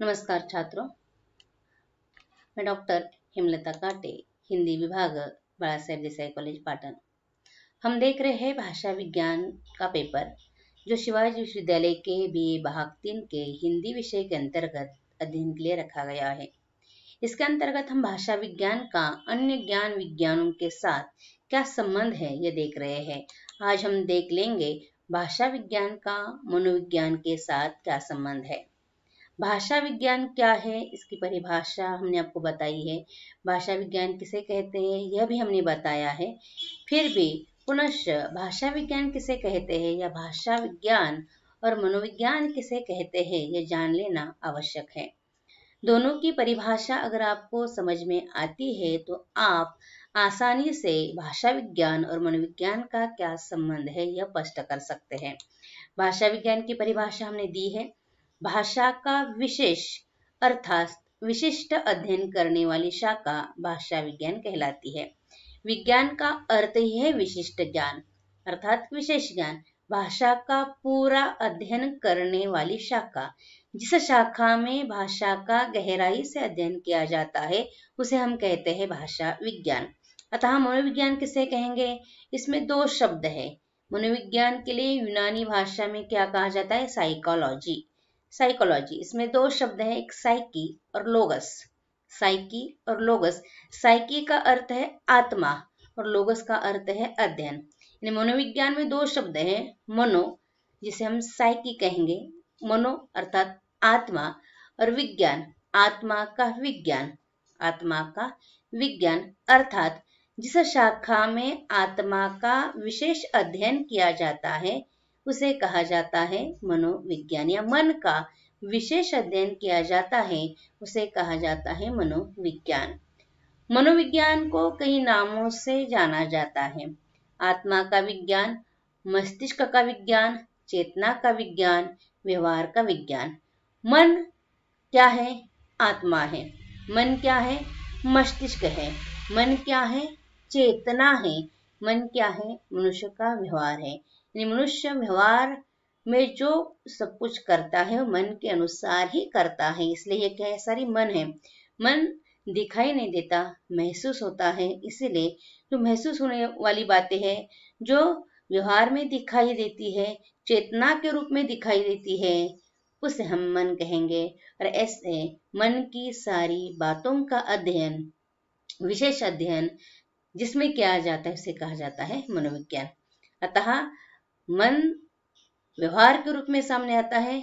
नमस्कार छात्रों मैं डॉक्टर हेमलता काटे हिंदी विभाग बड़ा साहेब देसाई कॉलेज पाटन हम देख रहे हैं भाषा विज्ञान का पेपर जो शिवाजी विश्वविद्यालय के बी भाग तीन के हिंदी विषय के अंतर्गत अध्ययन के लिए रखा गया है इसके अंतर्गत हम भाषा विज्ञान का अन्य ज्ञान विज्ञानों के साथ क्या संबंध है ये देख रहे हैं आज हम देख लेंगे भाषा विज्ञान का मनोविज्ञान के साथ क्या संबंध है भाषा विज्ञान क्या है इसकी परिभाषा हमने आपको बताई है भाषा विज्ञान किसे कहते हैं यह भी हमने बताया है फिर भी पुनश भाषा विज्ञान किसे कहते हैं या भाषा विज्ञान और मनोविज्ञान किसे कहते हैं यह जान लेना आवश्यक है दोनों की परिभाषा अगर आपको समझ में आती है तो आप आसानी से भाषा विज्ञान और मनोविज्ञान का क्या संबंध है यह स्पष्ट कर सकते हैं भाषा विज्ञान की परिभाषा हमने दी है भाषा का विशेष अर्थात विशिष्ट अध्ययन करने वाली शाखा भाषा विज्ञान कहलाती है विज्ञान का अर्थ ही है विशिष्ट ज्ञान अर्थात विशेष ज्ञान भाषा का पूरा अध्ययन करने वाली शाखा जिस शाखा में भाषा का गहराई से अध्ययन किया जाता है उसे हम कहते हैं भाषा विज्ञान अतः मनोविज्ञान किसे कहेंगे इसमें दो शब्द है मनोविज्ञान के लिए यूनानी भाषा में क्या कहा जाता है साइकोलॉजी साइकोलॉजी इसमें दो शब्द हैं एक साइकी और लोगस साइकी और लोगस साइकी का अर्थ है आत्मा और लोगस का अर्थ है अध्ययन यानी मनोविज्ञान में दो शब्द हैं मनो जिसे हम साइकी कहेंगे मनो अर्थात आत्मा और विज्ञान आत्मा का विज्ञान आत्मा का विज्ञान अर्थात जिस शाखा में आत्मा का विशेष अध्ययन किया जाता है उसे कहा जाता है मनोविज्ञान या मन का विशेष अध्ययन किया जाता है उसे कहा जाता है मनोविज्ञान मनोविज्ञान को कई नामों से जाना जाता है आत्मा का विज्ञान मस्तिष्क का विज्ञान चेतना का विज्ञान व्यवहार का विज्ञान मन क्या है आत्मा है मन क्या है मस्तिष्क है मन क्या है चेतना है मन क्या है मनुष्य का व्यवहार है मनुष्य व्यवहार में जो सब कुछ करता है मन के अनुसार ही करता है इसलिए ये क्या है सारी मन है मन दिखाई नहीं देता महसूस होता है इसीलिए जो महसूस होने वाली बातें हैं जो व्यवहार में दिखाई देती है चेतना के रूप में दिखाई देती है उसे हम मन कहेंगे और ऐसे मन की सारी बातों का अध्ययन विशेष अध्ययन जिसमें किया जाता है उसे कहा जाता है मनोविज्ञान अतः मन व्यवहार के रूप में सामने आता है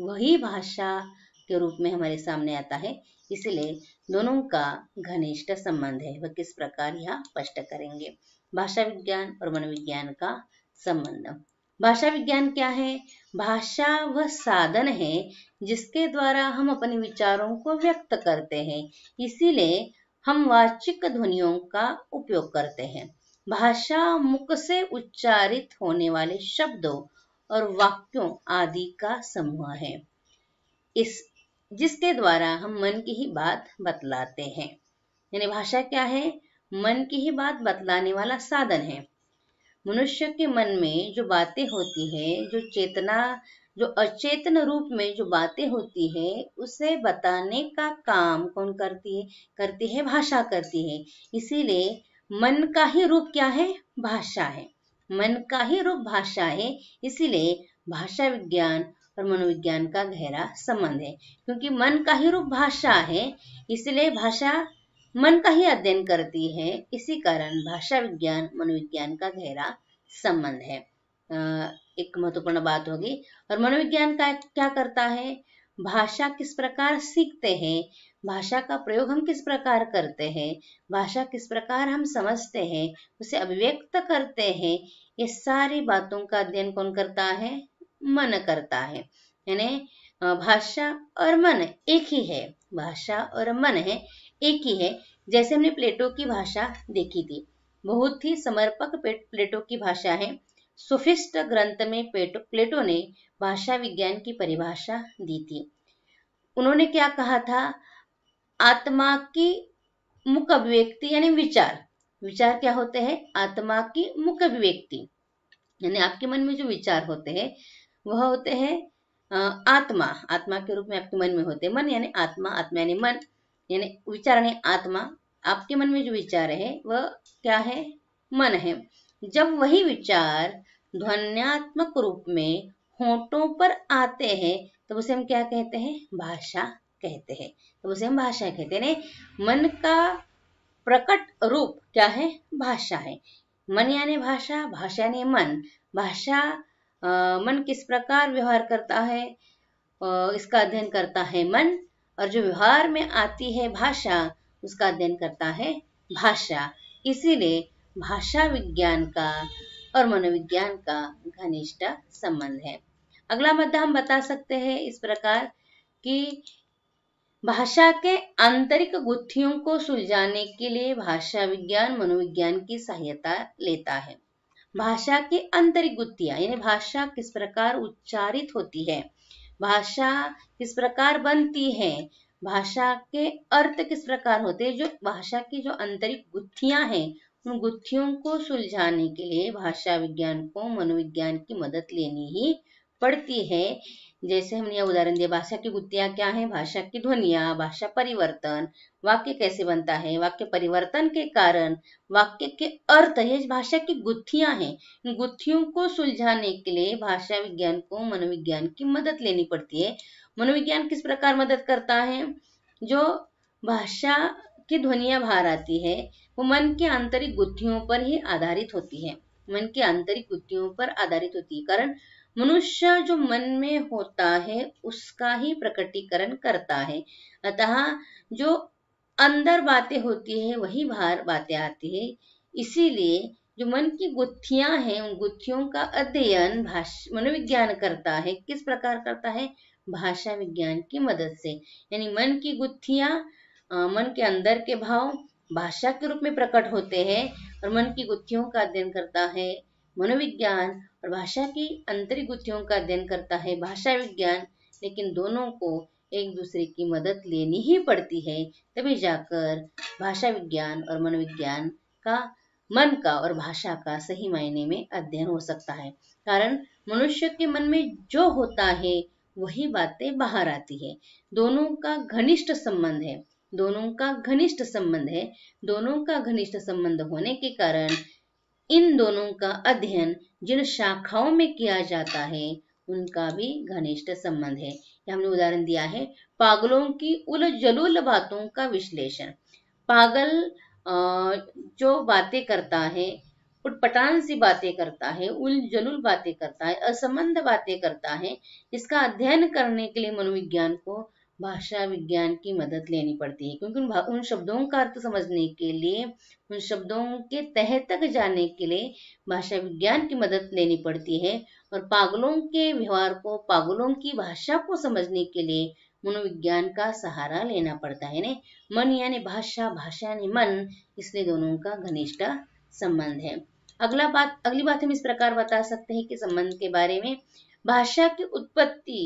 वही भाषा के रूप में हमारे सामने आता है इसलिए दोनों का घनिष्ठ संबंध है वह किस प्रकार यह स्पष्ट करेंगे भाषा विज्ञान और मनोविज्ञान का संबंध भाषा विज्ञान क्या है भाषा वह साधन है जिसके द्वारा हम अपने विचारों को व्यक्त करते हैं इसीलिए हम वाचिक ध्वनियों का उपयोग करते हैं भाषा मुख से उच्चारित होने वाले शब्दों और वाक्यों आदि का समूह है इस जिसके द्वारा हम मन की ही बात बतलाते हैं यानी भाषा क्या है मन की ही बात बतलाने वाला साधन है मनुष्य के मन में जो बातें होती है जो चेतना जो अचेतन रूप में जो बातें होती है उसे बताने का काम कौन करती है करती है भाषा करती है इसीलिए मन का ही रूप क्या है भाषा है मन का ही रूप भाषा है इसीलिए भाषा विज्ञान और मनोविज्ञान का गहरा संबंध है क्योंकि मन का ही रूप भाषा है इसलिए भाषा मन का ही अध्ययन करती है इसी कारण भाषा विज्ञान मनोविज्ञान का गहरा संबंध है एक महत्वपूर्ण बात होगी और मनोविज्ञान का क्या करता है भाषा किस प्रकार सीखते हैं भाषा का प्रयोग हम किस प्रकार करते हैं भाषा किस प्रकार हम समझते हैं उसे अभिव्यक्त करते हैं ये सारी बातों का अध्ययन कौन करता है मन करता है यानी भाषा और मन एक ही है भाषा और मन है एक ही है जैसे हमने प्लेटो की भाषा देखी थी बहुत ही समर्पक प्लेटो की भाषा है सुफिस्ट ग्रंथ में प्लेटो ने भाषा विज्ञान की परिभाषा दी थी उन्होंने क्या कहा था आत्मा की मुख अभिव्यक्ति यानी विचार विचार क्या होते हैं आत्मा की मुख अभिव्यक्ति यानी आपके मन में जो विचार होते हैं वह होते हैं आत्मा आत्मा के रूप में आपके मन में होते हैं मन यानी आत्मा आत्मा यानी मन यानी विचार यानी आत्मा आपके मन में जो विचार है वह क्या है मन है जब वही विचार ध्वन्यात्मक रूप में होठों पर आते हैं तब तो उसे हम क्या कहते हैं भाषा कहते हैं तो उसे हम भाषा कहते हैं मन का प्रकट रूप क्या है भाषा है मन यानी भाषा भाषा यानी मन भाषा मन किस प्रकार व्यवहार करता है आ, इसका अध्ययन करता है मन और जो व्यवहार में आती है भाषा उसका अध्ययन करता है भाषा इसीलिए भाषा विज्ञान का और मनोविज्ञान का घनिष्ठ संबंध है अगला मुद्दा हम बता सकते हैं इस प्रकार कि भाषा के आंतरिक गुत्थियों को सुलझाने के लिए भाषा विज्ञान मनोविज्ञान की सहायता लेता है भाषा की आंतरिक गुत्थिया यानी भाषा किस प्रकार उच्चारित होती है भाषा किस प्रकार बनती है भाषा के अर्थ किस प्रकार होते हैं जो भाषा की जो आंतरिक गुत्थियां हैं उन गुत्थियों को सुलझाने के लिए भाषा विज्ञान को मनोविज्ञान की मदद लेनी ही पड़ती है जैसे हमने यह उदाहरण दिया भाषा की गुत्तियां क्या है भाषा की ध्वनिया भाषा परिवर्तन वाक्य कैसे बनता है वाक्य परिवर्तन के कारण वाक्य के अर्थ ये भाषा की गुत्थियां हैं इन गुत्थियों को सुलझाने के लिए भाषा विज्ञान को मनोविज्ञान की मदद लेनी पड़ती है मनोविज्ञान किस प्रकार मदद करता है जो भाषा की ध्वनिया बाहर आती है वो मन के आंतरिक गुत्थियों पर ही आधारित होती है मन की आंतरिक गुत्थियों पर आधारित होती है कारण मनुष्य जो मन में होता है उसका ही प्रकटीकरण करता है अतः जो अंदर बातें होती है वही बाहर बातें आती है इसीलिए जो मन की गुत्थियां हैं उन गुत्थियों का अध्ययन मनोविज्ञान करता है किस प्रकार करता है भाषा विज्ञान की मदद से यानी मन की गुत्थियां मन के अंदर के भाव भाषा के रूप में प्रकट होते हैं और मन की गुत्थियों का अध्ययन करता है मनोविज्ञान और भाषा की गुत्थियों का अध्ययन करता है भाषा विज्ञान लेकिन दोनों को एक दूसरे की मदद लेनी ही पड़ती है तभी जाकर भाषा विज्ञान और मनोविज्ञान का मन का और भाषा का सही मायने में अध्ययन हो सकता है कारण मनुष्य के मन में जो होता है वही बातें बाहर आती है दोनों का घनिष्ठ संबंध है दोनों का घनिष्ठ संबंध है दोनों का घनिष्ठ संबंध होने के कारण इन दोनों का अध्ययन जिन शाखाओं में किया जाता है उनका भी घनिष्ठ संबंध है हमने उदाहरण दिया है पागलों की उल जलूल बातों का विश्लेषण पागल जो बातें करता है पटान सी बातें करता है उल जलूल बातें करता है असंबंध बातें करता है इसका अध्ययन करने के लिए मनोविज्ञान को भाषा विज्ञान की मदद लेनी पड़ती है क्योंकि उन, उन शब्दों का अर्थ समझने के लिए उन शब्दों के तह तक जाने के लिए भाषा विज्ञान की मदद लेनी पड़ती है और पागलों के व्यवहार को पागलों की भाषा को समझने के लिए मनोविज्ञान का सहारा लेना पड़ता है यानी मन यानी भाषा भाषा यानी मन इसलिए दोनों का घनिष्ठ संबंध है अगला बात अगली बात हम इस प्रकार बता सकते हैं कि संबंध के बारे में भाषा की उत्पत्ति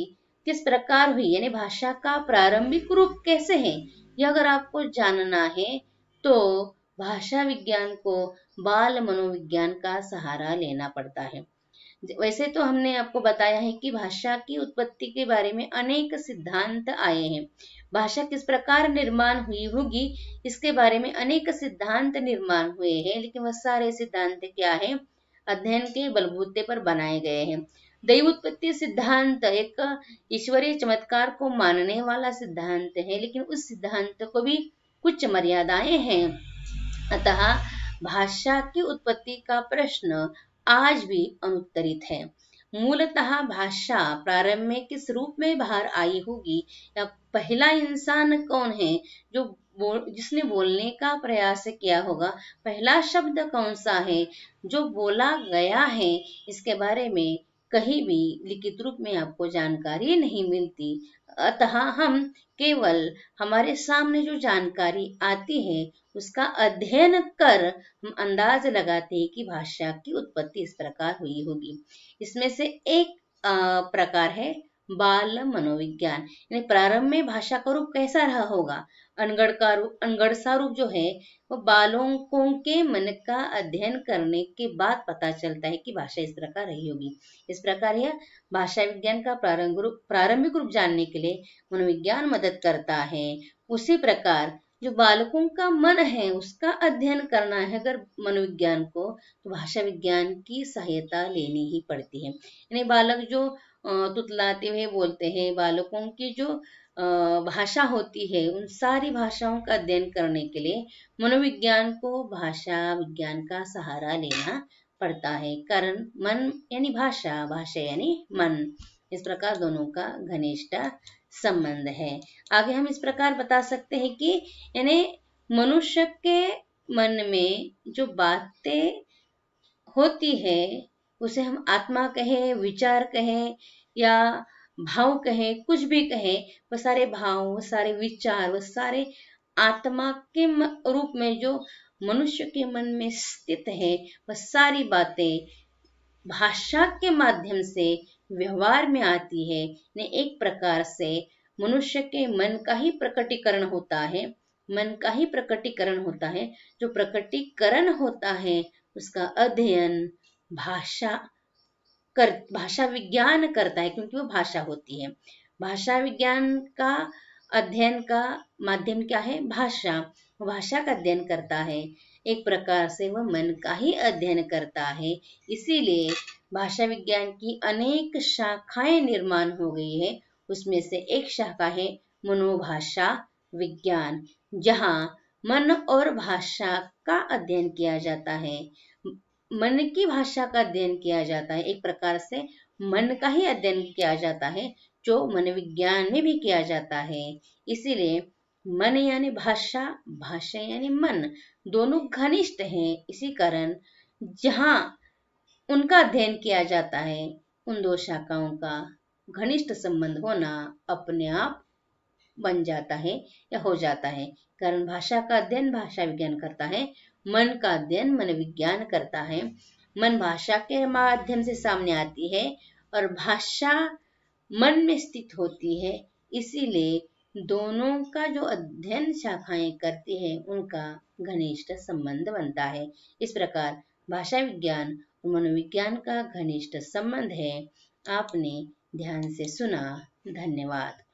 किस प्रकार हुई यानी भाषा का प्रारंभिक रूप कैसे है यह अगर आपको जानना है तो भाषा विज्ञान को बाल मनोविज्ञान का सहारा लेना पड़ता है वैसे तो हमने आपको बताया है कि भाषा की उत्पत्ति के बारे में अनेक सिद्धांत आए हैं भाषा किस प्रकार निर्माण हुई होगी इसके बारे में अनेक सिद्धांत निर्माण हुए हैं लेकिन वह सारे सिद्धांत क्या है अध्ययन के बलबूते पर बनाए गए हैं दैवोत्पत्ति सिद्धांत एक ईश्वरीय चमत्कार को मानने वाला सिद्धांत है लेकिन उस सिद्धांत को भी कुछ मर्यादाएं हैं अतः भाषा की उत्पत्ति का प्रश्न आज भी अनुत्तरित है मूलतः भाषा प्रारंभ में किस रूप में बाहर आई होगी या पहला इंसान कौन है जो जिसने बोलने का प्रयास किया होगा पहला शब्द कौन सा है जो बोला गया है इसके बारे में कहीं भी लिखित रूप में आपको जानकारी नहीं मिलती अतः हम केवल हमारे सामने जो जानकारी आती है उसका अध्ययन कर हम अंदाज लगाते हैं कि भाषा की उत्पत्ति इस प्रकार हुई होगी इसमें से एक प्रकार है बाल मनोविज्ञान यानी प्रारंभ में भाषा का रूप कैसा रहा होगा अनगढ़ का रूप अनगढ़ सा रूप जो है वो बालकों के मन का अध्ययन करने के बाद पता चलता है कि भाषा इस तरह का रही होगी इस प्रकार यह भाषा विज्ञान का प्रारंभ रूप प्रारंभिक रूप जानने के लिए मनोविज्ञान मदद करता है उसी प्रकार जो बालकों का मन है उसका अध्ययन करना है अगर मनोविज्ञान को तो भाषा विज्ञान की सहायता लेनी ही पड़ती है यानी बालक जो तुतलाते हुए बोलते हैं बालकों की जो भाषा होती है उन सारी भाषाओं का अध्ययन करने के लिए मनोविज्ञान को भाषा विज्ञान का सहारा लेना पड़ता है कारण मन यानी भाषा भाषा यानी मन इस प्रकार दोनों का घनिष्ठा संबंध है आगे हम इस प्रकार बता सकते हैं कि यानी मनुष्य के मन में जो बातें होती है उसे हम आत्मा कहें विचार कहें या भाव कहें कुछ भी कहें वह सारे भाव वो सारे विचार वो सारे आत्मा के रूप में जो मनुष्य के मन में स्थित है वह सारी बातें भाषा के माध्यम से व्यवहार में आती है ने एक प्रकार से मनुष्य के मन का ही प्रकटीकरण होता है मन का ही प्रकटीकरण होता है जो प्रकटीकरण होता है उसका अध्ययन भाषा कर भाषा विज्ञान करता है क्योंकि वो भाषा होती है भाषा विज्ञान का अध्ययन का माध्यम क्या है भाषा भाषा का अध्ययन करता है एक प्रकार से वह मन का ही अध्ययन करता है इसीलिए भाषा विज्ञान की अनेक शाखाएं निर्माण हो गई है उसमें से एक शाखा है मनोभाषा विज्ञान जहाँ मन और भाषा का अध्ययन किया जाता है मन की भाषा का अध्ययन किया जाता है एक प्रकार से मन का ही अध्ययन किया जाता है जो मनोविज्ञान में भी किया जाता है इसीलिए मन यानी भाषा भाषा यानी मन दोनों घनिष्ठ हैं इसी कारण जहाँ उनका अध्ययन किया जाता है उन दो शाखाओं का घनिष्ठ संबंध होना अपने आप बन जाता है या हो जाता है कारण भाषा का अध्ययन भाषा विज्ञान करता है मन का अध्ययन मनोविज्ञान करता है मन भाषा के माध्यम से सामने आती है और भाषा मन में स्थित होती है इसीलिए दोनों का जो अध्ययन शाखाएं करती हैं उनका घनिष्ठ संबंध बनता है इस प्रकार भाषा विज्ञान और मनोविज्ञान का घनिष्ठ संबंध है आपने ध्यान से सुना धन्यवाद